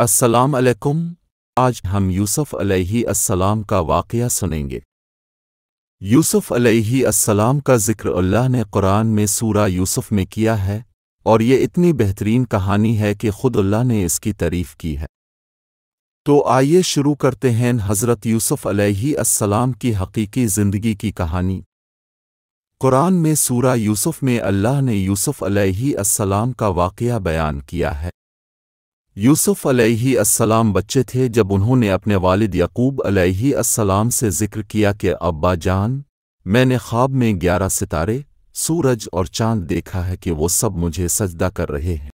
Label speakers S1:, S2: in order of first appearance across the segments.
S1: अस्सलाम अलैकुम आज हम यूसुफ अलैहि अस्सलाम का वाक़ सुनेंगे यूसुफ अलैहि अस्सलाम का जिक्र अल्लाह ने कुरान में सूरा यूसुफ में किया है और ये इतनी बेहतरीन कहानी है कि खुद अल्लाह ने इसकी तारीफ की है तो आइए शुरू करते हैं हज़रत यूसुफ अलैहि अस्सलाम की हकीकी ज़िंदगी की कहानी कुरान में सूरा यूसुफ में अल्लाह ने यूसुफ अलैहि अस्सलाम का वाक़ बयान किया है यूसुफ अलैहिस्सलाम बच्चे थे जब उन्होंने अपने वालिद यकूब अलैहिस्सलाम से जिक्र किया कि अब्बा जान मैंने ख्वाब में ग्यारह सितारे सूरज और चांद देखा है कि वो सब मुझे सजदा कर रहे हैं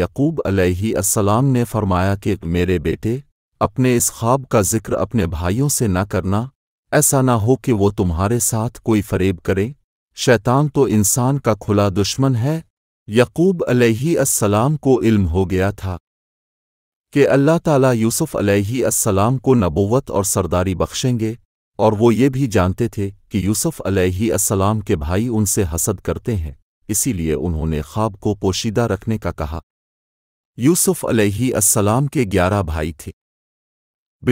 S1: यकूब अलैहिस्सलाम ने फरमाया कि मेरे बेटे अपने इस ख्वाब का जिक्र अपने भाइयों से न करना ऐसा ना हो कि वो तुम्हारे साथ कोई फरेब करें शैतान तो इंसान का खुला दुश्मन है यकूब अलैहिस्सलाम को इल्म हो गया था कि अल्लाह ताला यूसुफ अलैहिस्सलाम को नबोवत और सरदारी बख्शेंगे और वो ये भी जानते थे कि यूसुफ अलैहिस्सलाम के भाई उनसे हसद करते हैं इसीलिए उन्होंने ख्वाब को पोशीदा रखने का कहा यूसुफ अलैहिस्सलाम के ग्यारह भाई थे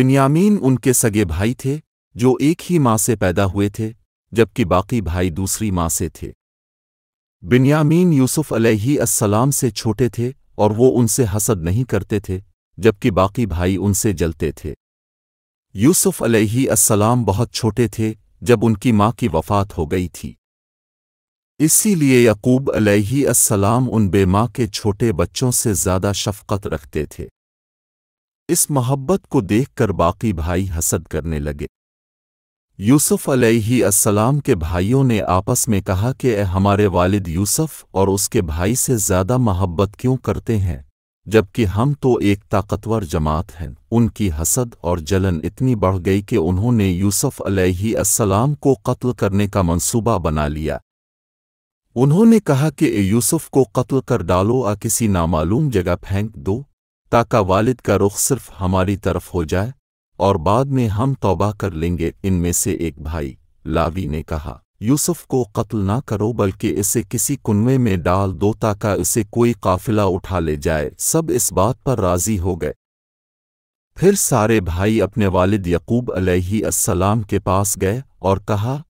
S1: बिन्यामीन उनके सगे भाई थे जो एक ही माँ से पैदा हुए थे जबकि बाकी भाई दूसरी माँ से थे बिन्यामीन यूसुफ अलैहिस्सलाम से छोटे थे और वो उनसे हसद नहीं करते थे जबकि बाकी भाई उनसे जलते थे यूसुफ अलैहि बहुत छोटे थे जब उनकी माँ की वफात हो गई थी इसीलिए यकूब अलैहि अस्सलाम उन माँ के छोटे बच्चों से ज़्यादा शफकत रखते थे इस मोहब्बत को देखकर बाकी भाई हसद करने लगे यूसुफ अलैहि असलाम के भाइयों ने आपस में कहा कि ए हमारे वालिद यूसुफ और उसके भाई से ज़्यादा मोहब्बत क्यों करते हैं जबकि हम तो एक ताकतवर जमात हैं उनकी हसद और जलन इतनी बढ़ गई कि उन्होंने यूसुफ अलैहिस्सलाम को कत्ल करने का मंसूबा बना लिया उन्होंने कहा कि यूसुफ को कत्ल कर डालो या किसी नामालूम जगह फेंक दो ताका वालिद का रुख सिर्फ हमारी तरफ हो जाए और बाद में हम तौबा कर लेंगे इनमें से एक भाई लावी ने कहा यूसुफ को कत्ल ना करो बल्कि इसे किसी कुनवे में डाल दो ताकि इसे कोई काफिला उठा ले जाए सब इस बात पर राजी हो गए फिर सारे भाई अपने वालिद यकूब अलैहिस्सलाम के पास गए और कहा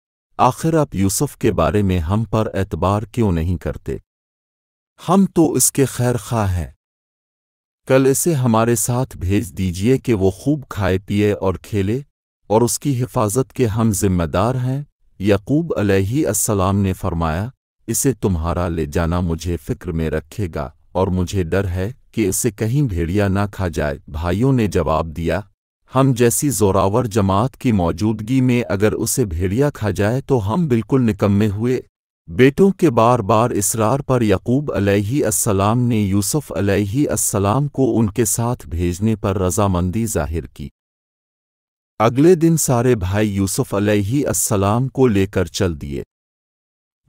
S1: आखिर आप यूसुफ के बारे में हम पर एतबार क्यों नहीं करते हम तो इसके खैर खा हैं कल इसे हमारे साथ भेज दीजिए कि वो खूब खाए पिए और खेले और उसकी हिफाजत के हम जिम्मेदार हैं यकूब अलैहिस्सलाम ने फरमाया इसे तुम्हारा ले जाना मुझे फिक्र में रखेगा और मुझे डर है कि इसे कहीं भेड़िया ना खा जाए भाइयों ने जवाब दिया हम जैसी जोरावर जमात की मौजूदगी में अगर उसे भेड़िया खा जाए तो हम बिल्कुल निकम्मे हुए बेटों के बार बार इसरार पर यकूब अलैहिस्सलाम ने यूसुफ अलैहिस्सलाम को उनके साथ भेजने पर रजामंदी जाहिर की अगले दिन सारे भाई यूसुफ अलैहि अस्सलाम को लेकर चल दिए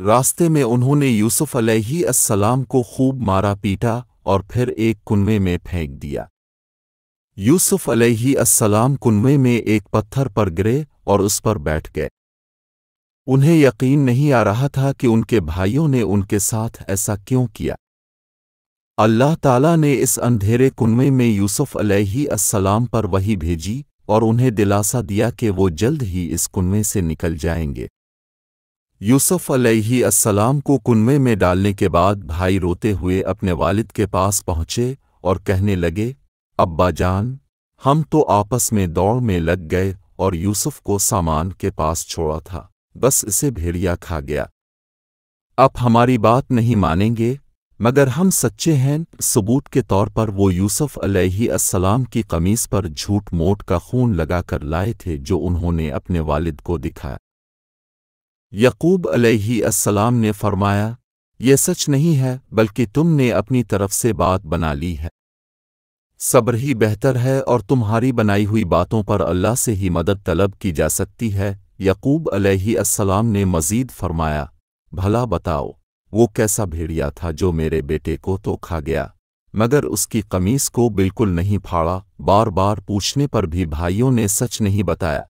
S1: रास्ते में उन्होंने यूसुफ अलैहि अस्सलाम को खूब मारा पीटा और फिर एक कुनवे में फेंक दिया यूसुफ अलैहि अस्सलाम कुनवे में एक पत्थर पर गिरे और उस पर बैठ गए उन्हें यकीन नहीं आ रहा था कि उनके भाइयों ने उनके साथ ऐसा क्यों किया अल्लाह ताला ने इस अंधेरे कुनवे में यूसुफ अलैहि अस्सलाम पर वही भेजी और उन्हें दिलासा दिया कि वो जल्द ही इस कुन्वे से निकल जाएंगे यूसुफ अस्सलाम को कुनवे में डालने के बाद भाई रोते हुए अपने वालिद के पास पहुंचे और कहने लगे अब्बा जान हम तो आपस में दौड़ में लग गए और यूसुफ को सामान के पास छोड़ा था बस इसे भेड़िया खा गया आप हमारी बात नहीं मानेंगे मगर हम सच्चे हैं सबूत के तौर पर वो यूसुफ अलैहिस्सलाम की कमीज पर झूठ मोट का खून लगाकर लाए थे जो उन्होंने अपने वालिद को दिखाया यकूब अलैहिस्सलाम ने फरमाया ये सच नहीं है बल्कि तुमने अपनी तरफ से बात बना ली है सब्र ही बेहतर है और तुम्हारी बनाई हुई बातों पर अल्लाह से ही मदद तलब की जा सकती है यकूब अलैहिस्सलाम ने मजीद फरमाया भला बताओ वो कैसा भेड़िया था जो मेरे बेटे को तो खा गया मगर उसकी कमीज को बिल्कुल नहीं फाड़ा बार बार पूछने पर भी भाइयों ने सच नहीं बताया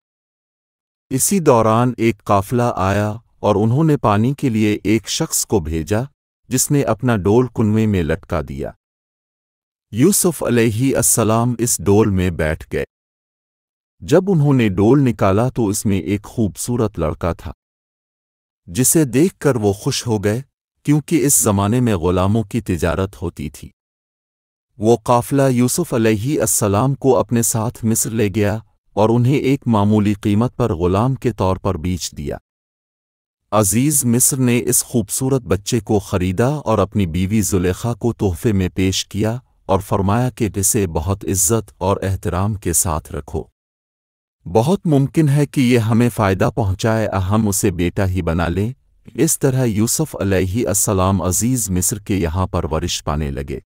S1: इसी दौरान एक काफिला आया और उन्होंने पानी के लिए एक शख्स को भेजा जिसने अपना डोल कुनवे में लटका दिया यूसुफ अलैहिस्सलाम इस डोल में बैठ गए जब उन्होंने डोल निकाला तो इसमें एक खूबसूरत लड़का था जिसे देखकर वो खुश हो गए क्योंकि इस ज़माने में ग़ुलामों की तिजारत होती थी वो काफिला यूसुफ अलैहिस्सलाम को अपने साथ मिस्र ले गया और उन्हें एक मामूली कीमत पर ग़ुलाम के तौर पर बेच दिया अजीज़ मिस्र ने इस खूबसूरत बच्चे को ख़रीदा और अपनी बीवी जुलेखा को तोहफे में पेश किया और फरमाया कि इसे बहुत इज्जत और एहतराम के साथ रखो बहुत मुमकिन है कि यह हमें फ़ायदा पहुंचाए हम उसे बेटा ही बना लें इस तरह यूसुफ अस्सलाम अजीज़ मिस्र के यहाँ परवरिश पाने लगे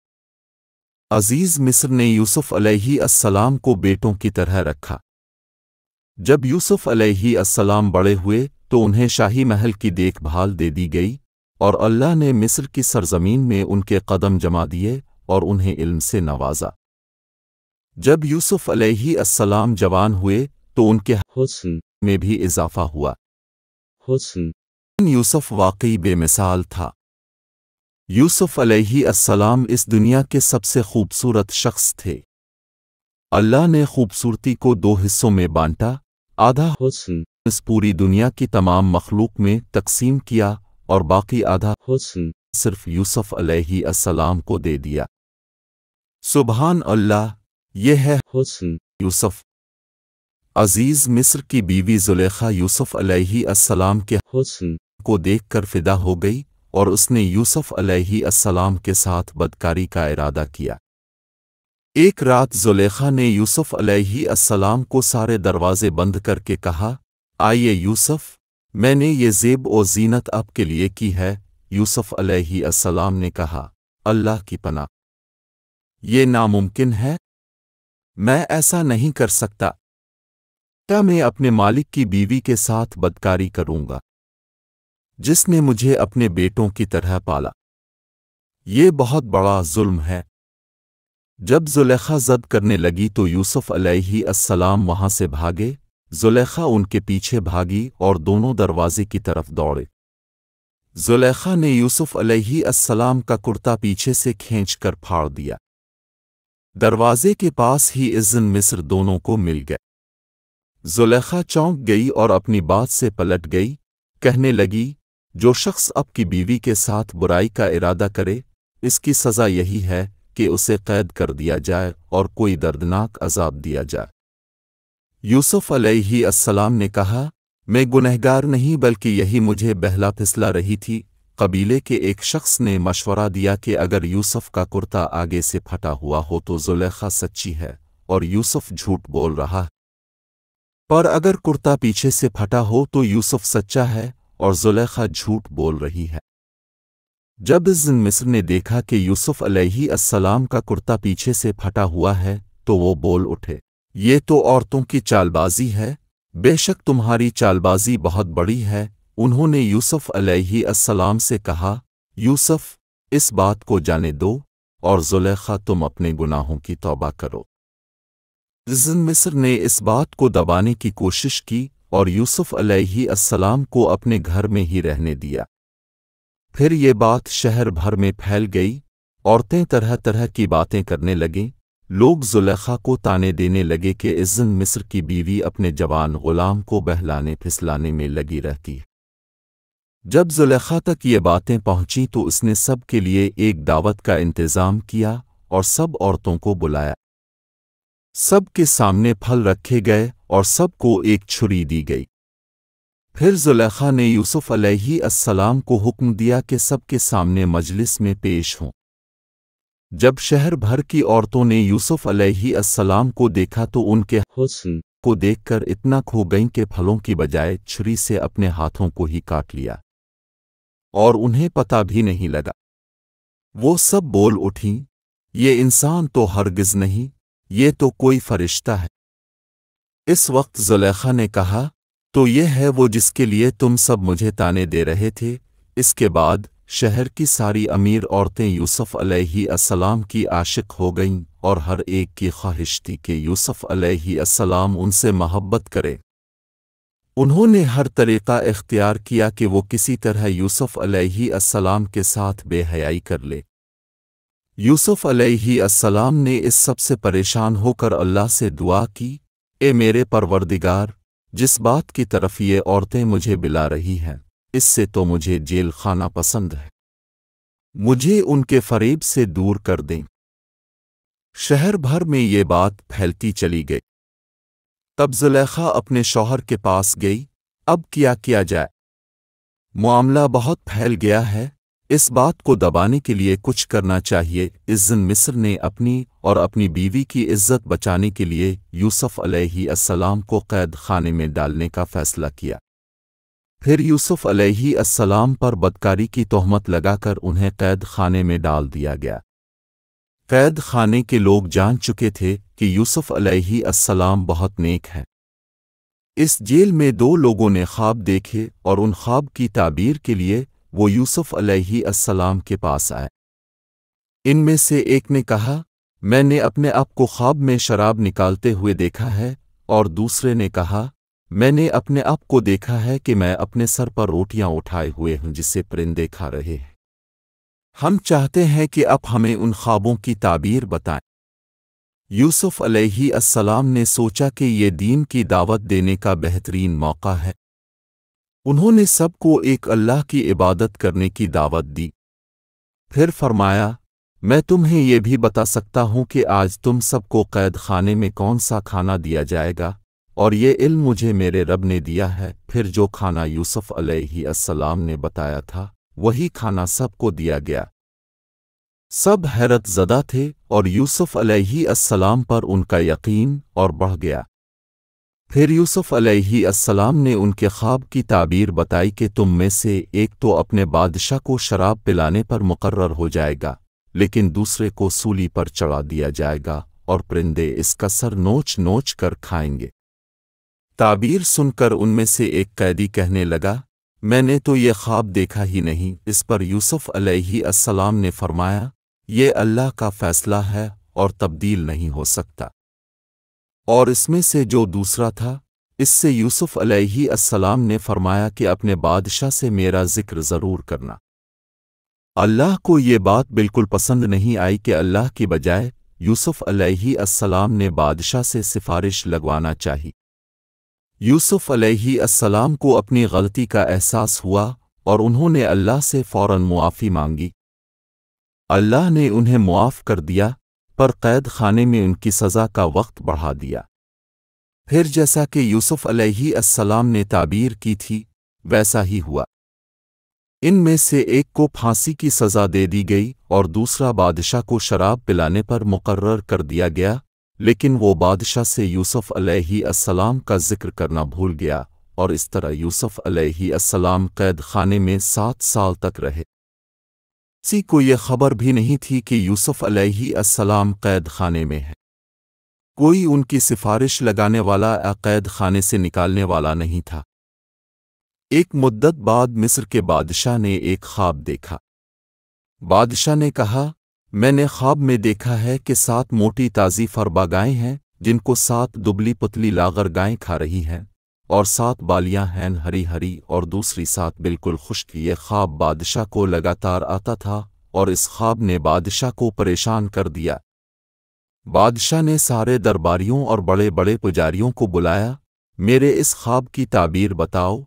S1: अजीज़ मिस्र ने यूसुफ अस्सलाम को बेटों की तरह रखा जब यूसुफ अस्सलाम बड़े हुए तो उन्हें शाही महल की देखभाल दे दी गई और अल्लाह ने मिस्र की सरजमीन में उनके कदम जमा दिए और उन्हें इल्म से नवाजा जब यूसुफ अस्सलाम जवान हुए तो उनके हुस्न में भी इजाफा हुआ हुस्न यूसुफ वाकई बेमिसाल था यूसुफ अलैहिस्सलाम इस दुनिया के सबसे खूबसूरत शख्स थे अल्लाह ने खूबसूरती को दो हिस्सों में बांटा आधा हुस्न इस पूरी दुनिया की तमाम मखलूक में तकसीम किया और बाकी आधा हुस्न सिर्फ यूसुफ अलैहिस्सलाम को दे दिया सुबहान अल्लाह यह है हुस्न यूसुफ अजीज मिस्र की बीवी जुलेखा यूसुफ अलैहिस्सलाम के हुस्न को देखकर फिदा हो गई और उसने यूसुफ अस्सलाम के साथ बदकारी का इरादा किया एक रात जुलेखा ने यूसुफ अस्सलाम को सारे दरवाजे बंद करके कहा आइए यूसुफ मैंने ये जेब और जीनत आपके लिए की है यूसुफ अस्सलाम ने कहा अल्लाह की पना ये नामुमकिन है मैं ऐसा नहीं कर सकता क्या मैं अपने मालिक की बीवी के साथ बदकारी करूंगा जिसने मुझे अपने बेटों की तरह पाला ये बहुत बड़ा जुल्म है जब जुलेखा जद करने लगी तो यूसुफ अलैहिस्सलाम वहां से भागे जुलेखा उनके पीछे भागी और दोनों दरवाजे की तरफ दौड़े जुलेखा ने यूसुफ अलैहिस्सलाम का कुर्ता पीछे से खींच कर फाड़ दिया दरवाजे के पास ही इज्जन मिस्र दोनों को मिल गए जुलेखा चौंक गई और अपनी बात से पलट गई कहने लगी जो शख्स आपकी बीवी के साथ बुराई का इरादा करे इसकी सज़ा यही है कि उसे कैद कर दिया जाए और कोई दर्दनाक अजाब दिया जाए यूसुफ अलैहि अस्सलाम ने कहा मैं गुनहगार नहीं बल्कि यही मुझे बहला फिसला रही थी कबीले के एक शख्स ने मशवरा दिया कि अगर यूसुफ का कुर्ता आगे से फटा हुआ हो तो जुलेखा सच्ची है और यूसुफ झूठ बोल रहा पर अगर कुर्ता पीछे से फटा हो तो यूसुफ सच्चा है और जुलेखा झूठ बोल रही है जब इज्जन मिस्र ने देखा कि यूसुफ अस्सलाम का कुर्ता पीछे से फटा हुआ है तो वो बोल उठे ये तो औरतों की चालबाजी है बेशक तुम्हारी चालबाजी बहुत बड़ी है उन्होंने यूसुफ अस्सलाम से कहा यूसुफ इस बात को जाने दो और जुलेखा तुम अपने गुनाहों की तौबा करो इज्जन मिस्र ने इस बात को दबाने की कोशिश की और यूसुफ अलैहिस्सलाम को अपने घर में ही रहने दिया फिर ये बात शहर भर में फैल गई औरतें तरह तरह की बातें करने लगीं लोग जुलेखा को ताने देने लगे कि इज्जन मिस्र की बीवी अपने जवान गुलाम को बहलाने फिसलाने में लगी रहती है जब जुलेखा तक ये बातें पहुंची तो उसने सब के लिए एक दावत का इंतज़ाम किया और सब औरतों को बुलाया सबके सामने फल रखे गए और सबको एक छुरी दी गई फिर जुलेखा ने यूसुफ अस्सलाम को हुक्म दिया कि सबके सामने मजलिस में पेश हों जब शहर भर की औरतों ने यूसुफ अस्सलाम को देखा तो उनके हुस्न को देखकर इतना खो गई कि फलों की बजाय छुरी से अपने हाथों को ही काट लिया और उन्हें पता भी नहीं लगा वो सब बोल उठी ये इंसान तो हरगिज नहीं ये तो कोई फरिश्ता है इस वक्त जुलेखा ने कहा तो ये है वो जिसके लिए तुम सब मुझे ताने दे रहे थे इसके बाद शहर की सारी अमीर औरतें यूसुफ असलाम की आशिक हो गईं और हर एक की ख्वाहिश थी कि यूसुफ असलाम उनसे मोहब्बत करें उन्होंने हर तरीक़ा इख्तियार किया कि वो किसी तरह यूसुफ असलाम के साथ बेहयाई कर ले यूसुफ अलैहिस्सलाम ने इस सब से परेशान होकर अल्लाह से दुआ की ए मेरे परवरदिगार जिस बात की तरफ ये औरतें मुझे बिला रही हैं इससे तो मुझे जेल खाना पसंद है मुझे उनके फरीब से दूर कर दें शहर भर में ये बात फैलती चली गई तब जुलेखा अपने शौहर के पास गई अब क्या किया जाए मामला बहुत फैल गया है इस बात को दबाने के लिए कुछ करना चाहिए इस दिन मिस्र ने अपनी और अपनी बीवी की इज्जत बचाने के लिए यूसुफ अलैहिस्सलाम को कैद खाने में डालने का फैसला किया फिर यूसुफ अलैहिस्सलाम पर बदकारी की तोहमत लगाकर उन्हें कैद खाने में डाल दिया गया कैद खाने के लोग जान चुके थे कि यूसुफ अलैहिस्सलाम बहुत नेक है इस जेल में दो लोगों ने ख्वाब देखे और उन ख्वाब की ताबीर के लिए वो यूसुफ अलैहिस्सलाम के पास आए इनमें से एक ने कहा मैंने अपने आप को ख्वाब में शराब निकालते हुए देखा है और दूसरे ने कहा मैंने अपने आप को देखा है कि मैं अपने सर पर रोटियां उठाए हुए हूं जिसे परिंदे खा रहे हैं हम चाहते हैं कि आप हमें उन ख्वाबों की ताबीर बताएं यूसुफ अलैहि अस्सलाम ने सोचा कि ये दीन की दावत देने का बेहतरीन मौका है उन्होंने सबको एक अल्लाह की इबादत करने की दावत दी फिर फरमाया मैं तुम्हें ये भी बता सकता हूं कि आज तुम सबको कैद खाने में कौन सा खाना दिया जाएगा और ये इल्म मुझे मेरे रब ने दिया है फिर जो खाना यूसुफ अलैहिस्सलाम ने बताया था वही खाना सबको दिया गया सब हैरत ज़दा थे और यूसुफ अलैहिस्सलाम पर उनका यकीन और बढ़ गया फिर यूसुफ अलैहिस्सलाम ने उनके ख्वाब की ताबीर बताई कि तुम में से एक तो अपने बादशाह को शराब पिलाने पर मुकर्र हो जाएगा लेकिन दूसरे को सूली पर चढ़ा दिया जाएगा और परिंदे इसका सर नोच नोच कर खाएंगे ताबीर सुनकर उनमें से एक कैदी कहने लगा मैंने तो ये ख्वाब देखा ही नहीं इस पर यूसुफ अलैहिस्सलाम ने फरमाया ये अल्लाह का फैसला है और तब्दील नहीं हो सकता और इसमें से जो दूसरा था इससे यूसुफ अलैहिस्सलाम ने फरमाया कि अपने बादशाह से मेरा जिक्र ज़रूर करना अल्लाह को ये बात बिल्कुल पसंद नहीं आई कि अल्लाह की बजाय यूसुफ अलैहिस्सलाम ने बादशाह से सिफारिश लगवाना चाहिए यूसुफ अलैहिस्सलाम को अपनी गलती का एहसास हुआ और उन्होंने अल्लाह से फ़ौरन मुआफ़ी मांगी अल्लाह ने उन्हें मुआफ़ कर दिया पर कैद खाने में उनकी सज़ा का वक्त बढ़ा दिया फिर जैसा कि यूसुफ अलैहिस्सलाम ने ताबीर की थी वैसा ही हुआ इनमें से एक को फांसी की सज़ा दे दी गई और दूसरा बादशाह को शराब पिलाने पर मुकर्र कर दिया गया लेकिन वो बादशाह से यूसुफ अलैहिस्सलाम का जिक्र करना भूल गया और इस तरह यूसुफ अलैहिस्सलाम कैद खाने में सात साल तक रहे किसी को यह खबर भी नहीं थी कि यूसुफ अलैहिस्सलाम कैद खाने में है कोई उनकी सिफारिश लगाने वाला कैद खाने से निकालने वाला नहीं था एक मुद्दत बाद मिस्र के बादशाह ने एक ख्वाब देखा बादशाह ने कहा मैंने ख्वाब में देखा है कि सात मोटी ताज़ी फरबा गायें हैं जिनको सात दुबली पतली लागर गायें खा रही हैं और सात बालियां हैं हरी हरी और दूसरी सात बिल्कुल खुश्क ये ख्वाब बादशाह को लगातार आता था और इस ख्वाब ने बादशाह को परेशान कर दिया बादशाह ने सारे दरबारियों और बड़े बड़े पुजारियों को बुलाया मेरे इस ख्वाब की ताबीर बताओ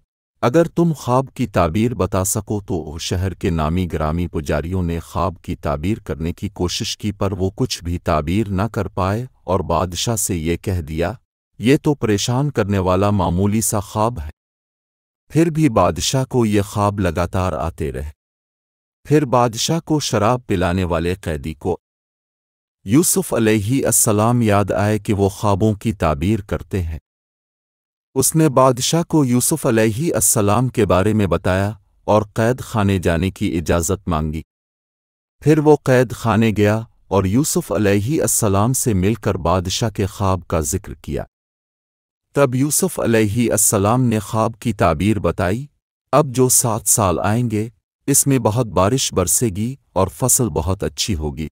S1: अगर तुम ख्वाब की ताबीर बता सको तो शहर के नामी ग्रामी पुजारियों ने ख्वाब की ताबीर करने की कोशिश की पर वो कुछ भी ताबीर न कर पाए और बादशाह से ये कह दिया ये तो परेशान करने वाला मामूली सा ख्वाब है फिर भी बादशाह को ये ख्वाब लगातार आते रहे फिर बादशाह को शराब पिलाने वाले कैदी को यूसुफ अलैहिस्सलाम याद आए कि वो ख्वाबों की ताबीर करते हैं उसने बादशाह को यूसुफ अलैहिस्सलाम के बारे में बताया और कैद खाने जाने की इजाज़त मांगी फिर वो कैद खाने गया और यूसुफ अलैहिस्सलाम से मिलकर बादशाह के ख्वाब का जिक्र किया तब यूसुफ अलैहिस्सलाम ने ख्वाब की ताबीर बताई अब जो सात साल आएंगे इसमें बहुत बारिश बरसेगी और फसल बहुत अच्छी होगी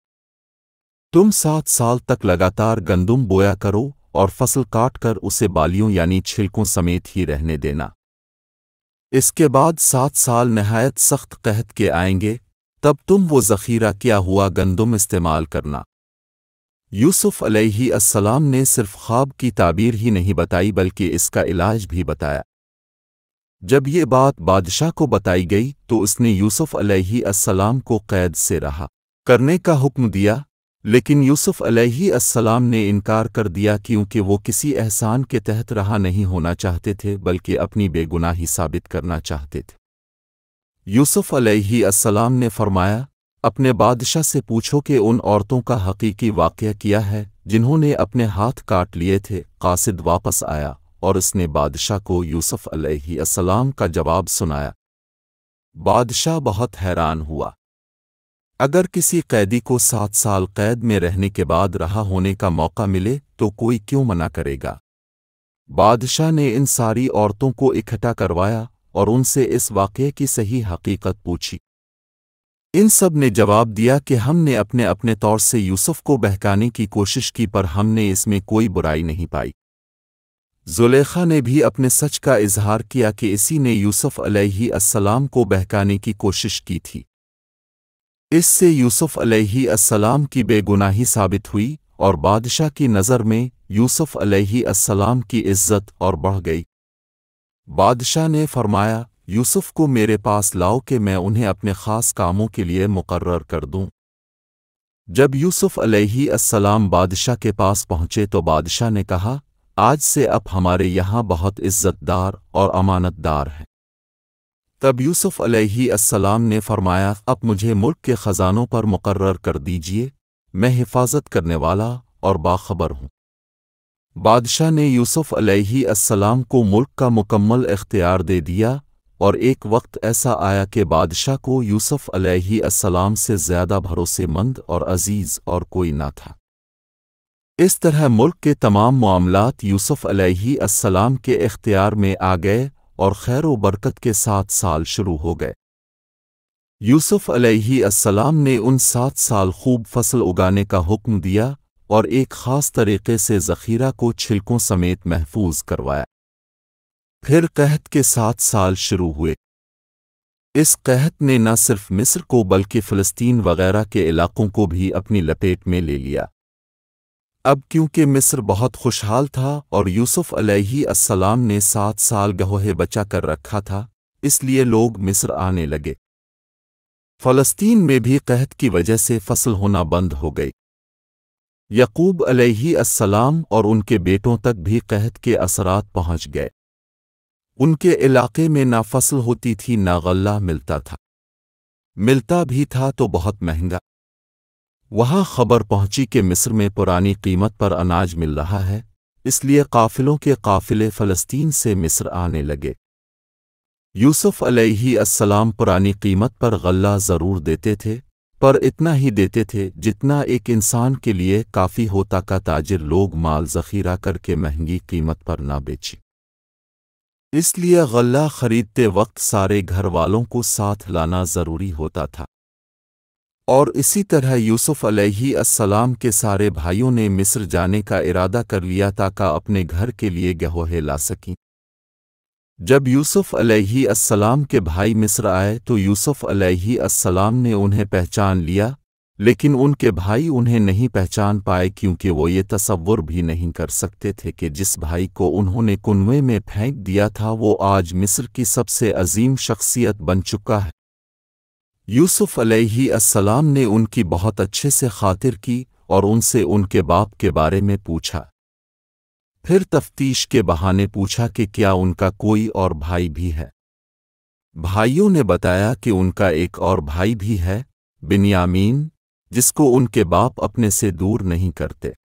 S1: तुम सात साल तक लगातार गंदुम बोया करो और फसल काट कर उसे बालियों यानी छिलकों समेत ही रहने देना इसके बाद सात साल नहायत सख्त कहत के आएंगे तब तुम वो ज़ख़ीरा किया हुआ गंदुम इस्तेमाल करना यूसुफ अलैहिस्सलाम ने सिर्फ ख्वाब की ताबीर ही नहीं बताई बल्कि इसका इलाज भी बताया जब ये बात बादशाह को बताई गई तो उसने यूसुफ अलैहिस्सलाम को कैद से रहा करने का हुक्म दिया लेकिन यूसुफ अलैहिस्सलाम ने इनकार कर दिया क्योंकि वो किसी एहसान के तहत रहा नहीं होना चाहते थे बल्कि अपनी बेगुनाही साबित करना चाहते थे यूसुफ अलैहिस्सलाम ने फरमाया अपने बादशाह से पूछो कि उन औरतों का हकीकी वाक़ किया है जिन्होंने अपने हाथ काट लिए थे कासिद वापस आया और उसने बादशाह को यूसुफ अलैहिस्सलाम का जवाब सुनाया बादशाह बहुत हैरान हुआ अगर किसी कैदी को सात साल कैद में रहने के बाद रहा होने का मौका मिले तो कोई क्यों मना करेगा बादशाह ने इन सारी औरतों को इकट्ठा करवाया और उनसे इस वाक़े की सही हकीकत पूछी इन सब ने जवाब दिया कि हमने अपने अपने तौर से यूसुफ को बहकाने की कोशिश की पर हमने इसमें कोई बुराई नहीं पाई जुलेखा ने भी अपने सच का इजहार किया कि इसी ने यूसुफ अलैहि अस्सलाम को बहकाने की कोशिश की थी इससे यूसुफ अलैहि अस्सलाम की बेगुनाही साबित हुई और बादशाह की नज़र में यूसुफ अलैहि अस्सलाम की इज्जत और बढ़ गई बादशाह ने फरमाया यूसुफ को मेरे पास लाओ कि मैं उन्हें अपने ख़ास कामों के लिए मुकर्र कर दूं। जब यूसुफ अलैहिस्सलाम बादशाह के पास पहुँचे तो बादशाह ने कहा आज से अब हमारे यहाँ बहुत इज्जतदार और अमानतदार हैं तब यूसुफ अलैहिस्सलाम ने फरमाया अब मुझे मुल्क के ख़जानों पर मुकर्र कर दीजिए मैं हिफाजत करने वाला और बाखबर हूँ बादशाह ने यूसुफ अलैहिस्सलाम को मुल्क का मुकम्मल इख्तियार दे दिया और एक वक्त ऐसा आया कि बादशाह को यूसुफ अलैहिस्सलाम से ज़्यादा भरोसेमंद और अजीज़ और कोई ना था इस तरह मुल्क के तमाम मामलात यूसुफ अलैहिस्सलाम के इख्तियार में आ गए और खैर बरकत के सात साल शुरू हो गए यूसुफ अलैहिस्सलाम ने उन सात साल खूब फसल उगाने का हुक्म दिया और एक ख़ास तरीके से ज़ख़ीरा को छिलकों समेत महफूज करवाया फिर कहत के सात साल शुरू हुए इस कहत ने न सिर्फ मिस्र को बल्कि फ़लस्तीन वगैरह के इलाकों को भी अपनी लपेट में ले लिया अब क्योंकि मिस्र बहुत खुशहाल था और यूसुफ अस्सलाम ने सात साल गहोहे बचा कर रखा था इसलिए लोग मिस्र आने लगे फ़लस्तीन में भी कहत की वजह से फसल होना बंद हो गई यकूब अस्सलाम और उनके बेटों तक भी कहत के असरात पहुंच गए उनके इलाके में ना फसल होती थी ना गल्ला मिलता था मिलता भी था तो बहुत महंगा वहां खबर पहुंची कि मिस्र में पुरानी कीमत पर अनाज मिल रहा है इसलिए काफिलों के काफिले फ़लस्तीन से मिस्र आने लगे यूसुफ अलैहिस्सलाम पुरानी कीमत पर गल्ला ज़रूर देते थे पर इतना ही देते थे जितना एक इंसान के लिए काफ़ी होता का ताजिर लोग माल जखीरा करके महंगी कीमत पर ना बेची इसलिए गल्ला खरीदते वक्त सारे घर वालों को साथ लाना ज़रूरी होता था और इसी तरह यूसुफ अलैहिस्सलाम के सारे भाइयों ने मिस्र जाने का इरादा कर लिया ताकि अपने घर के लिए गहोहे ला सकें जब यूसुफ अलैहिस्सलाम के भाई मिस्र आए तो यूसुफ अलैहिस्सलाम ने उन्हें पहचान लिया लेकिन उनके भाई उन्हें नहीं पहचान पाए क्योंकि वो ये तस्वुर भी नहीं कर सकते थे कि जिस भाई को उन्होंने कुनवे में फेंक दिया था वो आज मिस्र की सबसे अजीम शख्सियत बन चुका है यूसुफ अलैहिस्सलाम ने उनकी बहुत अच्छे से खातिर की और उनसे उनके बाप के बारे में पूछा फिर तफ्तीश के बहाने पूछा कि क्या उनका कोई और भाई भी है भाइयों ने बताया कि उनका एक और भाई भी है बिनयामीन जिसको उनके बाप अपने से दूर नहीं करते